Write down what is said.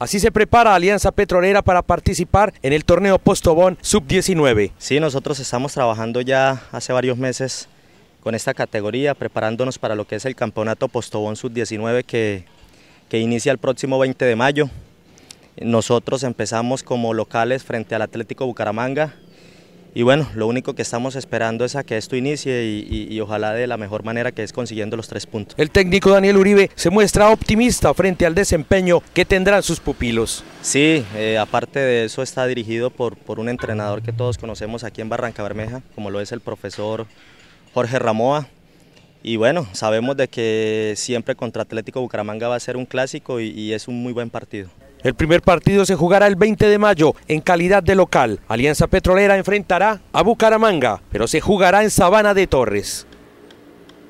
Así se prepara Alianza Petrolera para participar en el torneo Postobón Sub-19. Sí, nosotros estamos trabajando ya hace varios meses con esta categoría, preparándonos para lo que es el campeonato Postobón Sub-19 que, que inicia el próximo 20 de mayo. Nosotros empezamos como locales frente al Atlético Bucaramanga, y bueno, lo único que estamos esperando es a que esto inicie y, ojalá de la mejor manera que es consiguiendo los tres puntos. El técnico Daniel Uribe se muestra optimista frente al desempeño que tendrán sus pupilos. Sí, eh, aparte de eso está dirigido por, por un entrenador que todos conocemos aquí en Barranca Bermeja, como lo es el profesor Jorge Ramoa. Y bueno, sabemos de que siempre contra Atlético Bucaramanga va a ser un clásico y es un muy buen partido. El primer partido se jugará el 20 de mayo en calidad de local. Alianza Petrolera enfrentará a Bucaramanga, pero se jugará en Sabana de Torres.